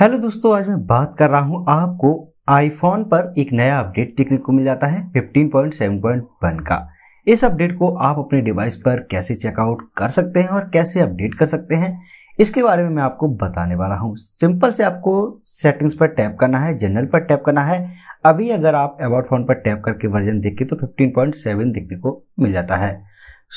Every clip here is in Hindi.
हेलो दोस्तों आज मैं बात कर रहा हूं आपको आईफोन पर एक नया अपडेट देखने को मिल जाता है 15.7.1 का इस अपडेट को आप अपने डिवाइस पर कैसे चेकआउट कर सकते हैं और कैसे अपडेट कर सकते हैं इसके बारे में मैं आपको बताने वाला हूं सिंपल से आपको सेटिंग्स पर टैप करना है जनरल पर टैप करना है अभी अगर आप अबाउट फोन पर टैप करके वर्जन देखें तो 15.7 देखने को मिल जाता है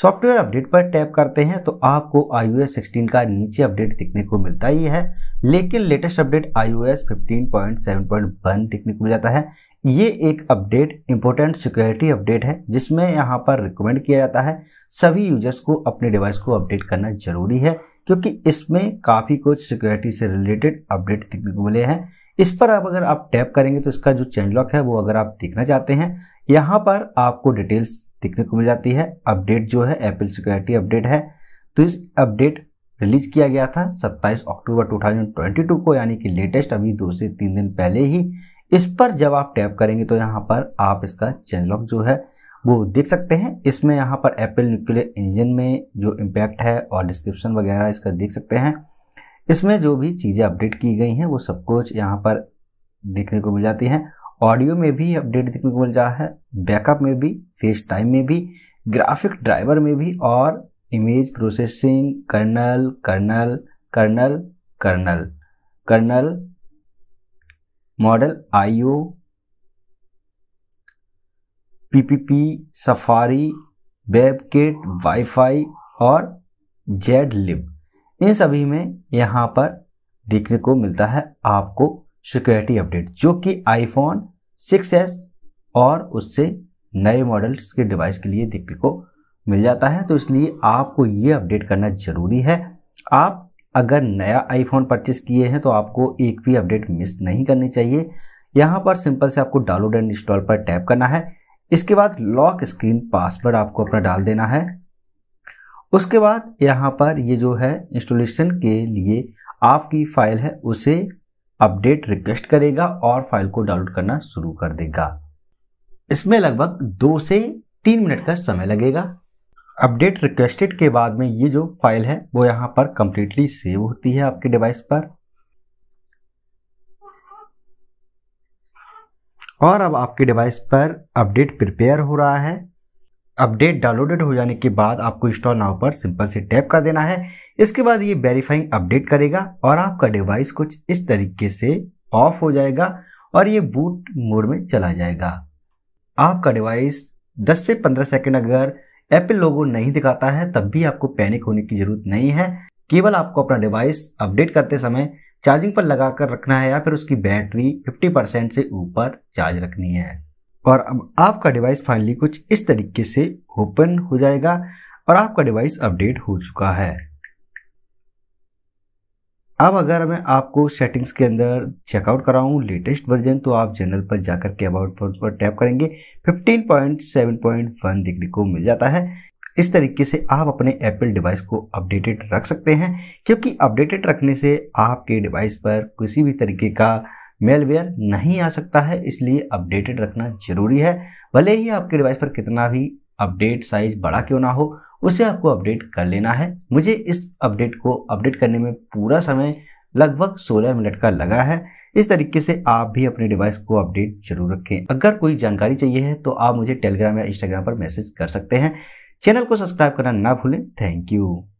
सॉफ्टवेयर अपडेट पर टैप करते हैं तो आपको आई 16 का नीचे अपडेट दिखने को मिलता ही है लेकिन लेटेस्ट अपडेट आई 15.7.1 दिखने को मिल जाता है ये एक अपडेट इंपॉर्टेंट सिक्योरिटी अपडेट है जिसमें यहाँ पर रिकमेंड किया जाता है सभी यूजर्स को अपने डिवाइस को अपडेट करना जरूरी है क्योंकि इसमें काफ़ी कुछ सिक्योरिटी से रिलेटेड अपडेट दिखने को मिले हैं इस पर आप अगर आप टैप करेंगे तो इसका जो चेंज लॉक है वो अगर आप देखना चाहते हैं यहाँ पर आपको डिटेल्स देखने को मिल जाती है अपडेट जो है एप्पल सिक्योरिटी अपडेट है तो इस अपडेट रिलीज किया गया था 27 अक्टूबर 2022 को यानी कि लेटेस्ट अभी दो से तीन दिन पहले ही इस पर जब आप टैप करेंगे तो यहाँ पर आप इसका चेंज लॉक जो है वो देख सकते हैं इसमें यहाँ पर एप्पल न्यूक्लियर इंजन में जो इम्पैक्ट है और डिस्क्रिप्शन वगैरह इसका देख सकते हैं इसमें जो भी चीज़ें अपडेट की गई हैं वो सब कुछ यहाँ पर देखने को मिल जाती हैं ऑडियो में भी अपडेट देखने को मिल रहा है बैकअप में भी फेस टाइम में भी ग्राफिक ड्राइवर में भी और image processing kernel kernel kernel kernel kernel model I O PPP Safari WebKit wifi और जेड लिब इन सभी में यहाँ पर देखने को मिलता है आपको सिक्योरिटी अपडेट जो कि आईफोन 6s और उससे नए मॉडल्स के डिवाइस के लिए देखने को मिल जाता है तो इसलिए आपको ये अपडेट करना ज़रूरी है आप अगर नया आईफोन परचेस किए हैं तो आपको एक भी अपडेट मिस नहीं करनी चाहिए यहाँ पर सिंपल से आपको डाउनलोड एंड इंस्टॉल पर टैप करना है इसके बाद लॉक स्क्रीन पासवर्ड आपको अपना डाल देना है उसके बाद यहाँ पर ये जो है इंस्टॉलेशन के लिए आपकी फाइल है उसे अपडेट रिक्वेस्ट करेगा और फाइल को डाउनलोड करना शुरू कर देगा इसमें लगभग दो से तीन मिनट का समय लगेगा अपडेट रिक्वेस्टेड के बाद में ये जो फाइल है वो यहाँ पर कंप्लीटली सेव होती है आपके डिवाइस पर और अब आपके डिवाइस पर अपडेट प्रिपेयर हो रहा है अपडेट डाउनलोडेड हो जाने के बाद आपको इंस्टॉल नाव पर सिंपल से टैप कर देना है इसके बाद ये वेरीफाइंग अपडेट करेगा और आपका डिवाइस कुछ इस तरीके से ऑफ हो जाएगा और ये बूट मोड में चला जाएगा आपका डिवाइस 10 से 15 सेकंड अगर एप्पल लोगो नहीं दिखाता है तब भी आपको पैनिक होने की जरूरत नहीं है केवल आपको अपना डिवाइस अपडेट करते समय चार्जिंग पर लगाकर रखना है या फिर उसकी बैटरी 50% से ऊपर चार्ज रखनी है और अब आपका डिवाइस फाइनली कुछ इस तरीके से ओपन हो जाएगा और आपका डिवाइस अपडेट हो चुका है अब अगर मैं आपको सेटिंग्स के अंदर चेकआउट कराऊं लेटेस्ट वर्जन तो आप जनरल पर जाकर के अबाउट फोन पर टैप करेंगे 15.7.1 देखने को मिल जाता है इस तरीके से आप अपने एप्पल डिवाइस को अपडेटेड रख सकते हैं क्योंकि अपडेटेड रखने से आपके डिवाइस पर किसी भी तरीके का मेलवेयर नहीं आ सकता है इसलिए अपडेटेड रखना जरूरी है भले ही आपके डिवाइस पर कितना भी अपडेट साइज बड़ा क्यों ना हो उसे आपको अपडेट कर लेना है मुझे इस अपडेट को अपडेट करने में पूरा समय लगभग 16 मिनट का लगा है इस तरीके से आप भी अपने डिवाइस को अपडेट जरूर रखें अगर कोई जानकारी चाहिए है तो आप मुझे टेलीग्राम या इंस्टाग्राम पर मैसेज कर सकते हैं चैनल को सब्सक्राइब करना ना भूलें थैंक यू